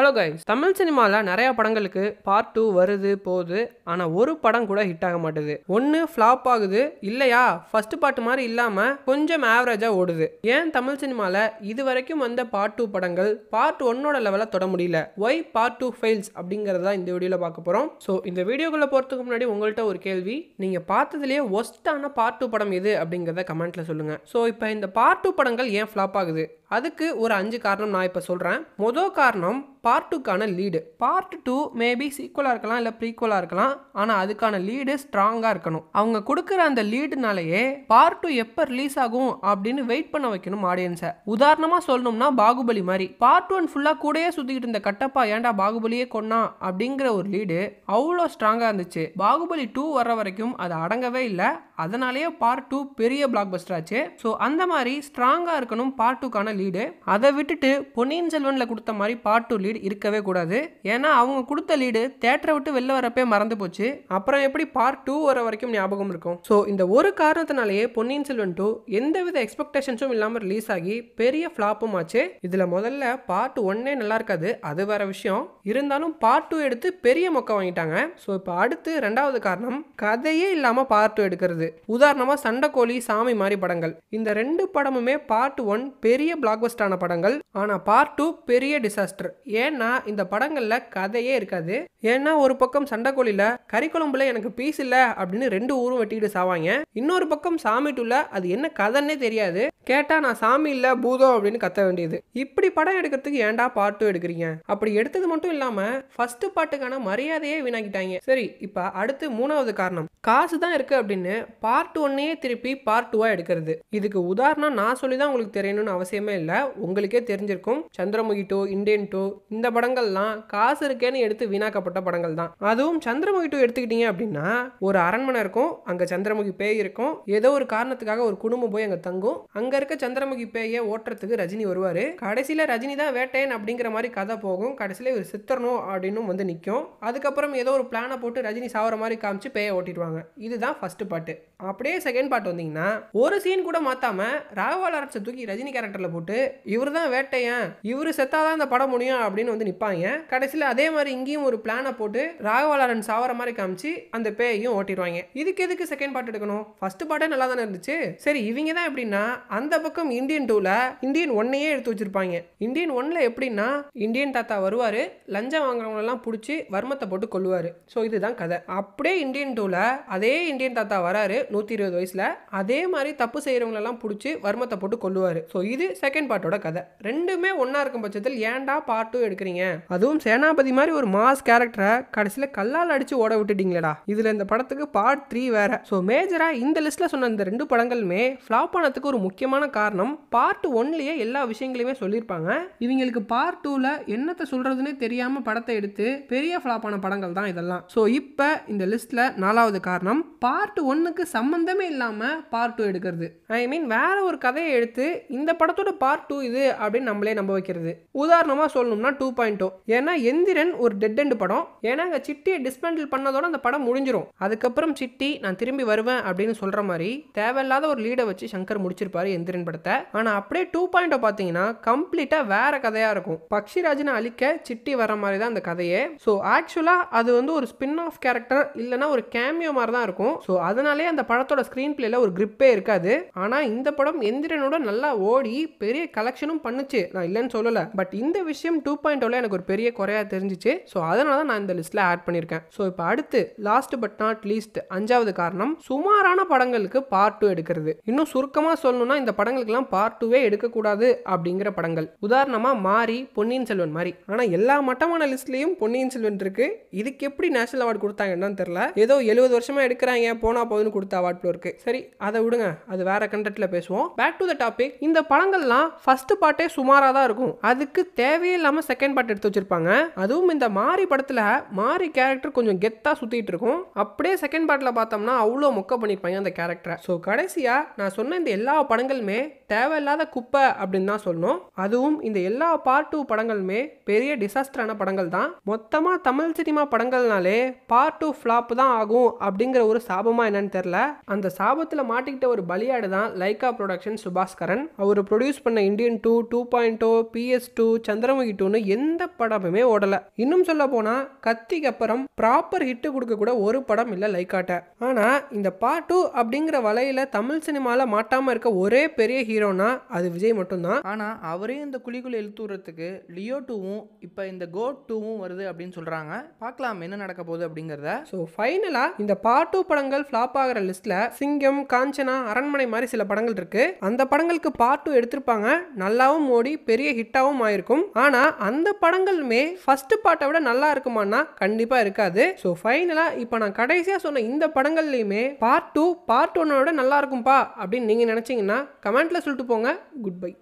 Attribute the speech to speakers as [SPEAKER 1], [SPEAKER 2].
[SPEAKER 1] hello guys Tamil சினிமாவில் நிறையா படங்களுக்கு பார்ட் டூ வருது போகுது ஆனால் ஒரு படம் கூட ஹிட் ஆக மாட்டுது ஒன்று ஃப்ளாப் ஆகுது இல்லையா ஃபர்ஸ்ட் பார்ட் மாதிரி இல்லாமல் கொஞ்சம் ஆவரேஜாக ஓடுது ஏன் தமிழ் சினிமாவில் இது வரைக்கும் வந்த பார்ட் டூ படங்கள் பார்ட் ஒன்னோட லெவலில் தொட முடியல ஒய் பார்ட் டூ ஃபெயில்ஸ் அப்படிங்கிறதா இந்த வீடியோவில் பார்க்க போகிறோம் ஸோ இந்த வீடியோக்குள்ளே போகிறதுக்கு முன்னாடி உங்கள்கிட்ட ஒரு கேள்வி நீங்கள் பார்த்ததுலேயே ஒஸ்ட்டான பார்ட் டூ படம் எது அப்படிங்கிறத கமெண்ட்டில் சொல்லுங்கள் ஸோ இப்போ இந்த பார்ட் டூ படங்கள் ஏன் ஃப்ளாப் ஆகுது அதுக்கு ஒரு அஞ்சு காரணம் நான் இப்போ சொல்கிறேன் மொதல் காரணம் பார்ட் டூக்கான லீடு பார்ட் டூ மேபி சீக்குவலாக இருக்கலாம் இல்லை ப்ரீக்குவலாக இருக்கலாம் ஆனால் அதுக்கான லீடு ஸ்ட்ராங்காக இருக்கணும் அவங்க கொடுக்குற அந்த லீடுனாலேயே பார்ட் டூ எப்போ ரிலீஸ் ஆகும் அப்படின்னு வெயிட் பண்ண வைக்கணும் ஆடியன்ஸை உதாரணமாக சொல்லணும்னா பாகுபலி மாதிரி பார்ட் ஒன் ஃபுல்லாக கூடயே சுற்றிக்கிட்டு இருந்த கட்டப்பா ஏன்டா பாகுபலியே கொன்னா அப்படிங்கிற ஒரு லீடு அவ்வளோ ஸ்ட்ராங்காக இருந்துச்சு பாகுபலி டூ வர வரைக்கும் அது அடங்கவே இல்லை அதனாலேயே பார்ட் டூ பெரிய பிளாக் ஆச்சு ஸோ அந்த மாதிரி ஸ்ட்ராங்காக இருக்கணும் பார்ட் டூக்கான லீடு அதை விட்டுட்டு பொன்னியின் செல்வனில் கொடுத்த மாதிரி பார்ட் டூ லீடு இருக்கவே கூடாது ஏன்னா அவங்க கொடுத்த லீடு தேட்டரை விட்டு வெளில வரப்பே மறந்து போச்சு அப்புறம் எப்படி பார்ட் டூ வர வரைக்கும் ஞாபகம் இருக்கும் ஸோ இந்த ஒரு காரணத்தினாலேயே பொன்னியின் செல்வன் டூ எந்தவித எக்ஸ்பெக்டேஷன்ஸும் இல்லாமல் ரிலீஸ் ஆகி பெரிய ஃப்ளாப்பும் ஆச்சு இதில் முதல்ல பார்ட் ஒன்னே நல்லா இருக்காது அது வேற விஷயம் இருந்தாலும் பார்ட் டூ எடுத்து பெரிய மொக்கம் வாங்கிட்டாங்க ஸோ இப்போ அடுத்து ரெண்டாவது காரணம் கதையே இல்லாமல் பார்ட் டூ எடுக்கிறது உதாரணமாக சண்டக்கோழி சாமி மாதிரி படங்கள் இந்த ரெண்டு படமுமே பார்ட் ஒன் பெரிய பிளாக்பஸ்டான படங்கள் ஆனால் பார்ட் டூ பெரிய டிசாஸ்டர் ஏன்னா இந்த படங்களில் கதையே இருக்காது ஏன்னா ஒரு பக்கம் சண்டைக்கோழியில் கறிக்குழம்புல எனக்கு பீஸ் இல்லை அப்படின்னு ரெண்டு ஊரும் வெட்டிக்கிட்டு சாவாங்க இன்னொரு பக்கம் சாமி டூல அது என்ன கதைன்னே தெரியாது கேட்டால் நான் சாமி இல்லை பூதம் அப்படின்னு கத்த வேண்டியது இப்படி படம் எடுக்கிறதுக்கு ஏன்டா பார்ட் டூ எடுக்கிறீங்க அப்படி எடுத்தது மட்டும் இல்லாமல் ஃபர்ஸ்ட் பாட்டுக்கான மரியாதையே வீணாக்கிட்டாங்க சரி இப்போ அடுத்து மூணாவது காரணம் காசு தான் இருக்குது அப்படின்னு பார்ட் ஒன்னே திருப்பி பார்ட் டூவாக எடுக்கிறது இதுக்கு உதாரணம் நான் சொல்லி தான் உங்களுக்கு தெரியணும்னு அவசியமே இல்லை உங்களுக்கே தெரிஞ்சிருக்கும் சந்திரமுகி டூ இந்தியன் டூ இந்த படங்கள்லாம் காசு இருக்கேன்னு எடுத்து வீணாக்கப்பட்ட படங்கள் தான் அதுவும் சந்திரமுகி டூ எடுத்துக்கிட்டீங்க அப்படின்னா ஒரு அரண்மனை இருக்கும் அங்கே சந்திரமுகி பேய் இருக்கும் ஏதோ ஒரு காரணத்துக்காக ஒரு குடும்பம் போய் அங்கே தங்கும் அங்கே இருக்க சந்திரமுகி பேயை ஓட்டுறதுக்கு ரஜினி வருவார் கடைசியில் ரஜினி தான் வேட்டையன் அப்படிங்கிற மாதிரி கதை போகும் கடைசியில இவர் சித்தரணும் அப்படின்னு வந்து நிற்கும் அதுக்கப்புறம் ஏதோ ஒரு பிளானை போட்டு ரஜினி சாவர மாதிரி காமிச்சு பேயை ஓட்டிடுவாங்க இதுதான் ஃபர்ஸ்ட் பாட்டு அப்படியே செகண்ட் பார்ட் வந்தீங்கன்னா ஒரு சீன் கூட மாற்றாமல் ராகவால் லாரன்ஸை தூக்கி ரஜினி கேரக்டரில் போட்டு இவர் தான் வேட்டையன் இவர் செத்தாதான் இந்த படம் முடியும் அப்படின்னு வந்து நிற்பாங்க கடைசியில் அதே மாதிரி இங்கேயும் ஒரு பிளானை போட்டு ராகவாலரன் சாவர மாதிரி காமிச்சு அந்த பேயையும் ஓட்டிடுவாங்க இதுக்கு எதுக்கு செகண்ட் பார்ட் எடுக்கணும் ஃபர்ஸ்ட் பார்ட்டே நல்லா தானே இருந்துச்சு சரி இவங்க தான் எப்படின்னா அந்த பக்கம் இந்தியன் டூவில் இந்தியன் ஒன்னையே எடுத்து வச்சிருப்பாங்க இந்தியன் ஒன்ல எப்படின்னா இந்தியன் தாத்தா வருவார் லஞ்சம் வாங்குறவங்களெல்லாம் பிடிச்சி வர்மத்தை போட்டு கொள்ளுவார் ஸோ இதுதான் கதை அப்படியே இந்தியன் டூவில் அதே இந்தியன் தாத்தா வராரு நூற்றி இருபது வயசில் அதே மாதிரி தப்பு செய்கிறவங்களெல்லாம் பிடிச்சி வர்மத்தை போட்டு கொள்ளுவார் ஸோ இது செகண்ட் பார்ட்டோட கதை ரெண்டுமே ஒன்றா இருக்கும் பட்சத்தில் ஏன்டா பார்ட் டூ எடுக்கிறீங்க அதுவும் சேனாபதி மாதிரி ஒரு மாஸ் கேரக்டரை கடைசியில் கல்லால் அடித்து ஓட விட்டுட்டீங்களேடா இதில் இந்த படத்துக்கு பார்ட் த்ரீ வேற ஸோ மேஜராக இந்த லிஸ்ட்டில் சொன்ன இந்த ரெண்டு படங்களுமே ஃப்ளாப் ஆனதுக்கு ஒரு முக்கியமான காரணம் பார்ட் ஒன்லேயே எல்லா விஷயங்களையுமே சொல்லியிருப்பாங்க இவங்களுக்கு பார்ட் டூவில் என்னத்தை சொல்கிறதுனே தெரியாமல் படத்தை எடுத்து பெரிய ஃப்ளாப் ஆன படங்கள் தான் இதெல்லாம் ஸோ இப்போ இந்த லிஸ்ட்டில் நாலாவது காரணம் பார்ட் ஒன்னுக்கு சம்மந்தமே இல்லாமல் பார்ட் டூ எடுக்கிறது ஐ மீன் வேற ஒரு கதையை எடுத்து இந்த படத்தோட பார்ட் டூ இது அப்படின்னு நம்மளே நம்ப வைக்கிறது உதாரணமாக சொல்லணும்னா டூ பாயிண்ட் டூ ஏன்னா எந்திரன் ஒரு டெட் எண்டு படம் ஏன்னா அங்கே சிட்டியை டிஸ்மேண்டில் பண்ணதோட அந்த படம் முடிஞ்சிடும் அதுக்கப்புறம் சிட்டி நான் திரும்பி வருவேன் அப்படின்னு சொல்கிற மாதிரி தேவையில்லாத ஒரு லீடை வச்சு சங்கர் முடிச்சிருப்பாரு எந்திரன் படத்தை ஆனால் அப்படியே டூ oh பாயிண்ட்டை பார்த்தீங்கன்னா கம்ப்ளீட்டாக வேற கதையாக இருக்கும் பக்ஷிராஜனை அழிக்க சிட்டி வர மாதிரி தான் அந்த கதையே ஸோ ஆக்சுவலாக அது வந்து ஒரு ஸ்பின் ஆஃப் கேரக்டர் இல்லைனா ஒரு கேமியோ மாதிரி தான் இருக்கும் ஸோ அதனாலே அந்த படத்தோட ஸ்க்ரீன் பிளேல ஒரு கிரிப்பே இருக்காது ஆனால் இந்த படம் எந்திரனோட நல்லா ஓடி பெரிய கலெக்ஷனும் பண்ணுச்சு நான் இல்லைன்னு சொல்லலை பட் இந்த விஷயம் டூ பாயிண்ட் ஓவில் எனக்கு ஒரு பெரிய குறையாக தெரிஞ்சிச்சு ஸோ அதனால தான் நான் இந்த லிஸ்ட்டில் ஆட் பண்ணியிருக்கேன் ஸோ இப்போ அடுத்து லாஸ்ட் பட் நாட் லீஸ்ட் அஞ்சாவது காரணம் சுமாரான படங்களுக்கு பார்ட் டூ எடுக்கிறது இன்னும் சுருக்கமாக சொல்லணும்னா இந்த படங்களுக்கெல்லாம் பார்ட் டூவே எடுக்கக்கூடாது அப்படிங்கிற படங்கள் உதாரணமாக மாறி பொன்னியின் செல்வன் மாதிரி ஆனால் எல்லா மட்டமான லிஸ்ட்லேயும் பொன்னியின் செல்வன் இருக்கு இதுக்கு எப்படி நேஷனல் அவார்டு கொடுத்தாங்க என்னன்னு தெரில ஏதோ எழுபது வருஷமாக எடுக்கிறாங்க போனா போதுன்னு கொடுத்தா அவார்ட் ப்ளோ சரி அதை விடுங்க அது வேற கண்டென்ட்டில் பேசுவோம் பேக் டு த டாபிக் இந்த படங்கள்லாம் ஃபர்ஸ்ட் பார்ட்டே சுமாராக தான் இருக்கும் அதுக்கு தேவையில்லாமல் செகண்ட் பார்ட் எடுத்து வச்சிருப்பாங்க அதுவும் இந்த மாரி படத்தில் மாரி கேரக்டர் கொஞ்சம் கெத்தாக சுற்றிட்டு இருக்கும் அப்படியே செகண்ட் பார்ட்டில் பார்த்தோம்னா அவ்வளோ மொக்க பண்ணியிருப்பாங்க அந்த கேரக்டரை ஸோ கடைசியாக நான் சொன்ன இந்த எல்லா படங்களுமே தேவையில்லாத குப்பை அப்படின்னு தான் சொல்லணும் அதுவும் இந்த எல்லா பார்ட் டூ படங்களுமே பெரிய டிசாஸ்டரான படங்கள் தான் மொத்தமாக தமிழ் சினிமா படங்கள்னாலே பார்ட் டூ ஃப்ளாப் தான் ஆகும் அப்படிங்கிற ஒரு சாபமாக என்னன்னு தெரில அந்த சாபத்தில் மாட்டிக்கிட்ட ஒரு பலியாடு தான் லைக்கா ப்ரொடக்ஷன் சுபாஸ்கரன் அவர் ப்ரொடியூஸ் பண்ண Indian two two point two PS two Chandramukhi டூன்னு எந்த படமுமே ஓடலை இன்னும் சொல்ல போனால் கத்திக்கு அப்புறம் ப்ராப்பர் ஹிட்டு கொடுக்க கூட ஒரு படம் இல்லை லைக்காட்ட ஆனால் இந்த டூ அப்படிங்கிற வலையில் தமிழ் சினிமாவில் மாட்டாமல் இருக்க ஒரே பெரிய ஹீரோனா அது விஜய் மட்டும்தான் ஆனால் அவரே இந்த குழிக்குள்ளே எழுத்துறதுக்கு லியோ டூவும் இப்போ இந்த கோட் டூவும் வருது அப்படின்னு சொல்கிறாங்க பார்க்கலாம் என்ன நடக்க போகுது அப்படிங்கிறத ஸோ ஃபைனலாக இந்த டூ படங்கள் ஃப்ளாப் ஆகிற லிஸ்ட்ல சிங்கம் காஞ்சனா அரண்மனை மாதிரி சில படங்கள் இருக்கு அந்த படங்களுக்கு பார்ட் டூ எடுத்திருப்பாங்க நல்லாவும் ஓடி பெரிய ஹிட்டாகவும் ஆயிருக்கும் ஆனால் அந்த படங்களுமே ஃபர்ஸ்ட் பார்ட்டை விட நல்லா இருக்குமானா கண்டிப்பாக இருக்காது ஸோ ஃபைனலாக இப்போ நான் கடைசியாக சொன்ன இந்த படங்கள்லயுமே பார்ட் டூ பார்ட் ஒன்னோட நல்லா இருக்கும்பா அப்படின்னு நீங்கள் நினைச்சீங்கன்னா கமெண்ட்டில் சொல்லிட்டு போங்க குட் பை